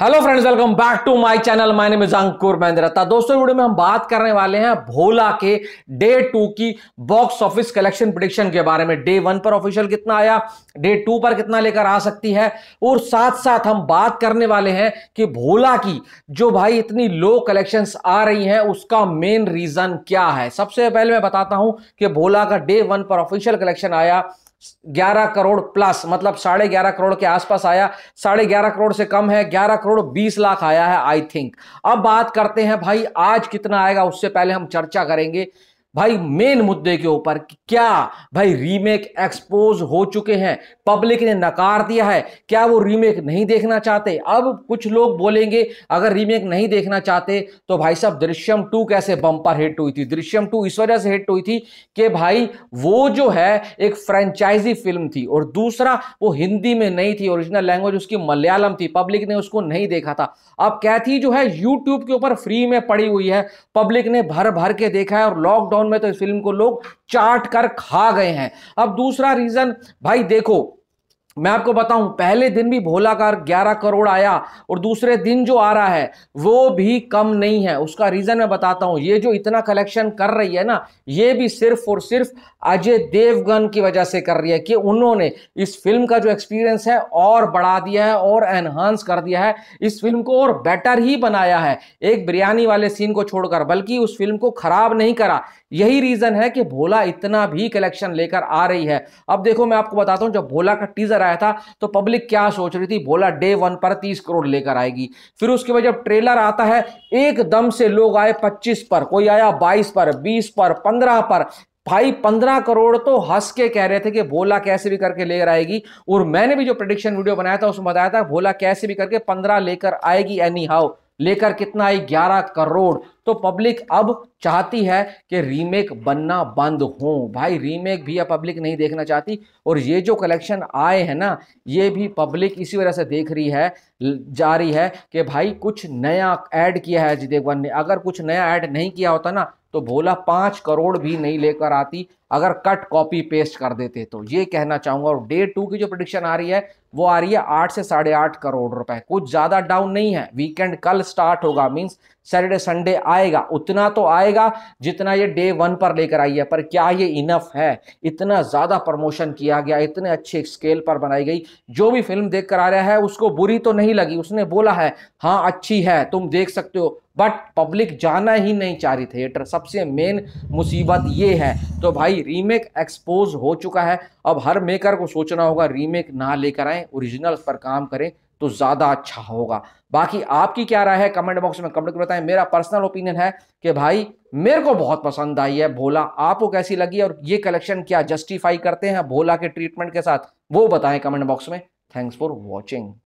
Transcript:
hello friends welcome back to my channel my name is Ankur Mahindrata दोस्तों video में हम बात करने वाले हैं भोला के डे टू की बॉक्स ऑफिस कलेक्शन प्रिडिक्शन के बारे में डे वन पर ऑफिशियल कितना आया डे टू पर कितना लेकर आ सकती है और साथ साथ हम बात करने वाले हैं कि भोला की जो भाई इतनी लो कलेक्शन आ रही है उसका मेन रीजन क्या है सबसे पहले मैं बताता हूं कि भोला का डे वन पर ऑफिशियल कलेक्शन आया ग्यारह करोड़ प्लस मतलब साढ़े ग्यारह करोड़ के आसपास आया साढ़े ग्यारह करोड़ से कम है ग्यारह करोड़ बीस लाख आया है आई थिंक अब बात करते हैं भाई आज कितना आएगा उससे पहले हम चर्चा करेंगे भाई मेन मुद्दे के ऊपर क्या भाई रीमेक एक्सपोज हो चुके हैं पब्लिक ने नकार दिया है क्या वो रीमेक नहीं देखना चाहते अब कुछ लोग बोलेंगे अगर रीमेक नहीं देखना चाहते तो भाई साहब दृश्यम टू कैसे बम्पर हिट हुई थी दृश्यम टू इस वजह से हिट हुई थी कि भाई वो जो है एक फ्रेंचाइजी फिल्म थी और दूसरा वो हिंदी में नहीं थी ओरिजिनल लैंग्वेज उसकी मलयालम थी पब्लिक ने उसको नहीं देखा था अब कैथी जो है यूट्यूब के ऊपर फ्री में पड़ी हुई है पब्लिक ने भर भर के देखा है और लॉकडाउन लॉकडाउन में तो इस फिल्म को लोग चाट कर खा गए हैं अब दूसरा रीजन भाई देखो मैं आपको बताऊं पहले दिन भी भोला का 11 करोड़ आया और दूसरे दिन जो आ रहा है वो भी कम नहीं है उसका रीजन मैं बताता हूं ये जो इतना कलेक्शन कर रही है ना ये भी सिर्फ और सिर्फ अजय देवगन की वजह से कर रही है कि उन्होंने इस फिल्म का जो एक्सपीरियंस है और बढ़ा दिया है और एनहांस कर दिया है इस फिल्म को और बेटर ही बनाया है एक बिरयानी वाले सीन को छोड़कर बल्कि उस फिल्म को खराब नहीं करा यही रीजन है कि भोला इतना भी कलेक्शन लेकर आ रही है अब देखो मैं आपको बताता हूं जब भोला का टीजर आया आया था तो पब्लिक क्या सोच रही थी बोला डे वन पर तीस करोड़ लेकर आएगी फिर उसके बाद जब ट्रेलर आता है एकदम से लोग आए पच्चीस पर कोई आया बाईस पर बीस पर पंद्रह पर भाई पंद्रह करोड़ तो हंस के कह रहे थे कि भोला कैसे भी करके लेकर आएगी और मैंने भी जो प्रडिक्शन वीडियो बनाया था उसमें बताया था भोला कैसे भी करके पंद्रह लेकर आएगी एनी हाउ लेकर कितना आई ग्यारह करोड़ तो पब्लिक अब चाहती है कि रीमेक बनना बंद हो भाई रीमेक भी अब पब्लिक नहीं देखना चाहती और ये जो कलेक्शन आए हैं ना ये भी पब्लिक इसी वजह से देख रही है जा रही है कि भाई कुछ नया ऐड किया है अजय देवगन ने अगर कुछ नया ऐड नहीं किया होता ना तो भोला पाँच करोड़ भी नहीं लेकर आती अगर कट कॉपी पेस्ट कर देते तो ये कहना चाहूँगा और डे टू की जो प्रोडिक्शन आ रही है वो आ रही है आठ से साढ़े आठ करोड़ रुपए कुछ ज़्यादा डाउन नहीं है वीकेंड कल स्टार्ट होगा मींस सैटरडे संडे आएगा उतना तो आएगा जितना ये डे वन पर लेकर आई है पर क्या ये इनफ है इतना ज़्यादा प्रमोशन किया गया इतने अच्छे स्केल पर बनाई गई जो भी फिल्म देख कर आ रहा है उसको बुरी तो नहीं लगी उसने बोला है हाँ अच्छी है तुम देख सकते हो बट पब्लिक जाना ही नहीं चाह रही थिएटर सबसे मेन मुसीबत ये है तो भाई रीमेक एक्सपोज हो चुका है अब हर मेकर को सोचना होगा रीमेक ना लेकर आए ओरिजिनल पर काम करें तो ज़्यादा अच्छा होगा बाकी आपकी क्या राय है कमेंट बॉक्स में कमेंट कर बताएं मेरा पर्सनल ओपिनियन है कि भाई मेरे को बहुत पसंद आई है भोला आपको कैसी लगी और ये कलेक्शन क्या जस्टिफाई करते हैं भोला के ट्रीटमेंट के साथ वो बताएं कमेंट बॉक्स में थैंक्स फॉर वॉचिंग